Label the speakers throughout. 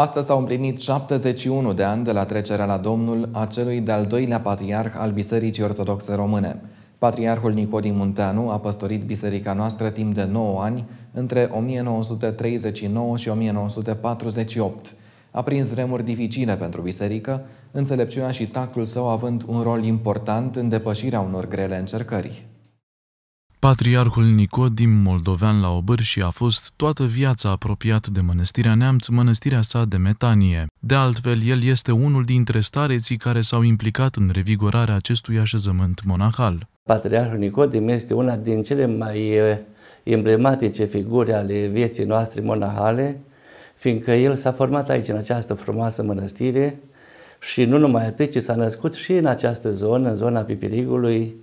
Speaker 1: Astăzi s-au împlinit 71 de ani de la trecerea la Domnul a celui de-al doilea patriarh al Bisericii Ortodoxe Române. Patriarhul Nicodim Munteanu a păstorit biserica noastră timp de 9 ani, între 1939 și 1948. A prins remuri dificile pentru biserică, înțelepciunea și tactul său având un rol important în depășirea unor grele încercări. Patriarhul Nicodim, moldovean la și a fost toată viața apropiat de Mănăstirea Neamț, mănăstirea sa de metanie. De altfel, el este unul dintre stareții care s-au implicat în revigorarea acestui așezământ monahal.
Speaker 2: Patriarhul Nicodim este una din cele mai emblematice figuri ale vieții noastre monahale, fiindcă el s-a format aici, în această frumoasă mănăstire, și nu numai atât, ci s-a născut și în această zonă, în zona Pipirigului,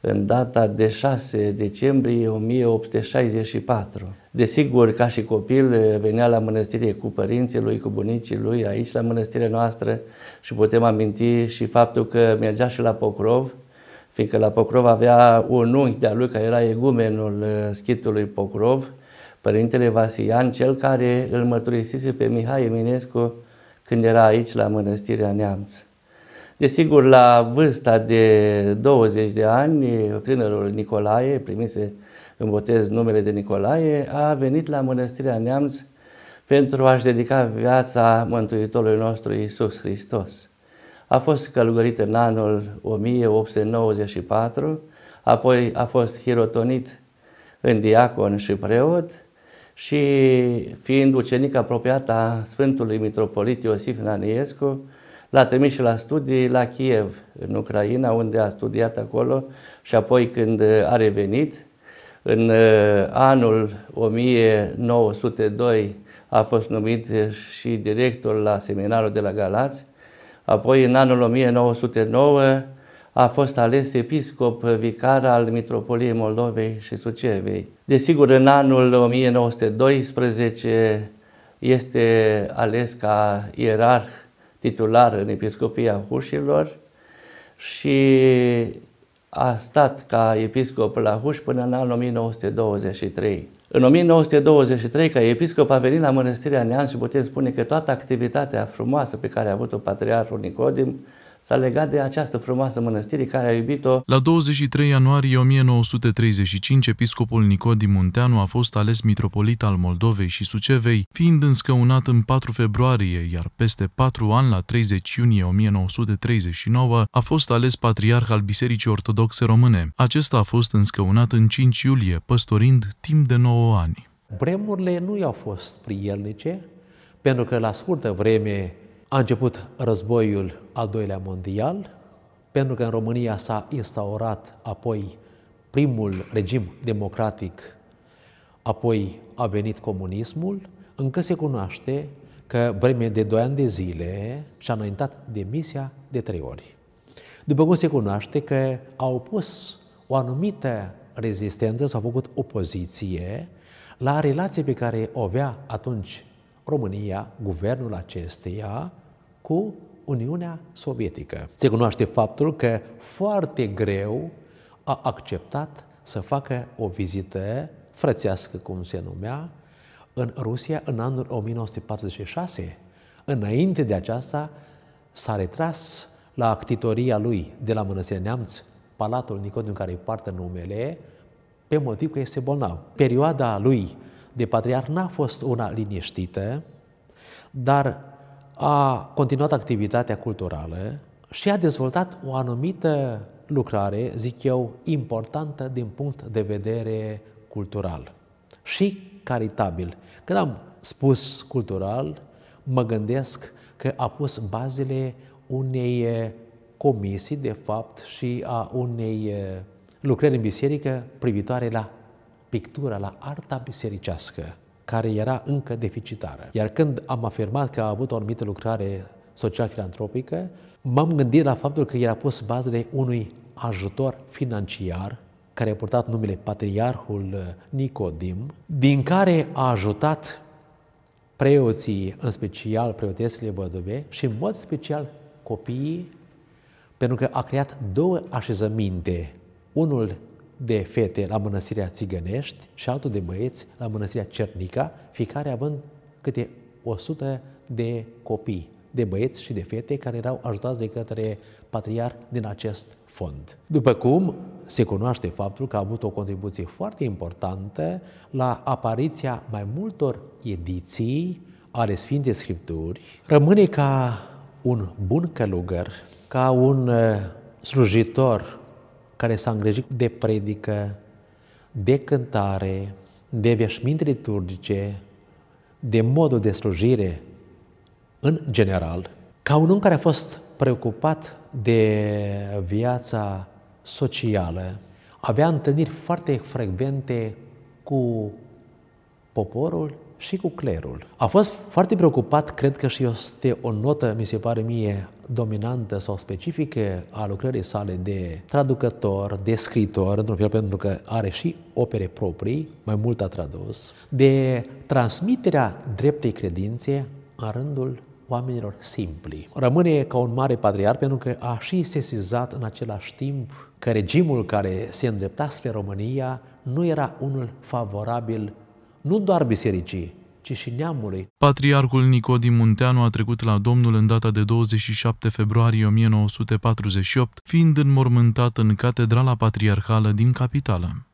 Speaker 2: în data de 6 decembrie 1864. Desigur, ca și copil, venea la mănăstire cu părinții lui, cu bunicii lui, aici la mănăstirea noastră și putem aminti și faptul că mergea și la Pocrov, fiindcă la Pocrov avea un unchi de-a lui care era egumenul uh, schitului Pocrov, Părintele Vasian, cel care îl mărturisise pe Mihai Eminescu când era aici la mănăstirea Neamț. Desigur, la vârsta de 20 de ani, tânărul Nicolae, primise în botez numele de Nicolae, a venit la Mănăstirea Neamț pentru a-și dedica viața Mântuitorului nostru Isus Hristos. A fost călugărit în anul 1894, apoi a fost hirotonit în diacon și preot și fiind ucenic apropiat a Sfântului Mitropolit Iosif Naniescu, L-a trimis și la studii la Kiev, în Ucraina, unde a studiat acolo și apoi când uh, a revenit, în uh, anul 1902 a fost numit uh, și director la seminarul de la Galați, apoi în anul 1909 a fost ales episcop vicar al Mitropoliei Moldovei și Sucevei. Desigur, în anul 1912 este ales ca ierarh titular în Episcopia Hușilor și a stat ca episcop la Huș până în anul 1923. În 1923, ca episcop, a venit la Mănăstirea Neam și putem spune că toată activitatea frumoasă pe care a avut-o Patriarhul Nicodim s-a legat de această frumoasă mănăstire care a iubit-o.
Speaker 1: La 23 ianuarie 1935, episcopul Nicodim Munteanu a fost ales mitropolit al Moldovei și Sucevei, fiind înscăunat în 4 februarie, iar peste 4 ani, la 30 iunie 1939, a fost ales patriarh al Bisericii Ortodoxe Române. Acesta a fost înscăunat în 5 iulie, păstorind timp de 9
Speaker 3: ani. Vremurile nu i-au fost prielnice, pentru că la scurtă vreme a început războiul al doilea mondial, pentru că în România s-a instaurat apoi primul regim democratic, apoi a venit comunismul, încă se cunoaște că vreme de 2 ani de zile și-a înaintat demisia de trei ori. După cum se cunoaște că au pus o anumită rezistență, s-a făcut opoziție la relație pe care o avea atunci România, guvernul acesteia, cu Uniunea Sovietică. Se cunoaște faptul că foarte greu a acceptat să facă o vizită frățească, cum se numea, în Rusia în anul 1946. Înainte de aceasta s-a retras la actitoria lui de la Mănăstirea Neamț, Palatul Nicodiu, care îi poartă numele, pe motiv că este bolnav. Perioada lui de patriar n-a fost una liniștită, dar a continuat activitatea culturală și a dezvoltat o anumită lucrare, zic eu, importantă din punct de vedere cultural și caritabil. Când am spus cultural, mă gândesc că a pus bazele unei comisii, de fapt, și a unei eh, lucrări în biserică privitoare la pictura, la arta bisericească, care era încă deficitară. Iar când am afirmat că a avut o anumită lucrare social-filantropică, m-am gândit la faptul că el a pus bazele unui ajutor financiar care a purtat numele Patriarhul Nicodim, din care a ajutat preoții, în special preotesele văduve și în mod special copiii, pentru că a creat două așezăminte, unul de fete la mănăstirea Țigănești și altul de băieți la mănăstirea Cernica, fiecare având câte 100 de copii, de băieți și de fete care erau ajutați de către patriar din acest fond. După cum se cunoaște faptul că a avut o contribuție foarte importantă la apariția mai multor ediții ale Sfintei Scripturi, rămâne ca un bun călugăr, ca un uh, slujitor care s-a îngrijit de predică, de cântare, de veșminte liturgice, de modul de slujire în general, ca un om care a fost preocupat de viața socială, avea întâlniri foarte frecvente cu poporul și cu clerul. A fost foarte preocupat, cred că și este o notă, mi se pare mie, dominantă sau specifică a lucrării sale de traducător, de scritor, într-un fel pentru că are și opere proprii, mai mult a tradus, de transmiterea dreptei credințe în rândul oamenilor simpli. Rămâne ca un mare patriar pentru că a și sesizat în același timp că regimul care se îndrepta spre România nu era unul favorabil nu doar bisericii, ci și neamului.
Speaker 1: Patriarhul Nicodim Munteanu a trecut la Domnul în data de 27 februarie 1948, fiind înmormântat în Catedrala Patriarhală din capitală.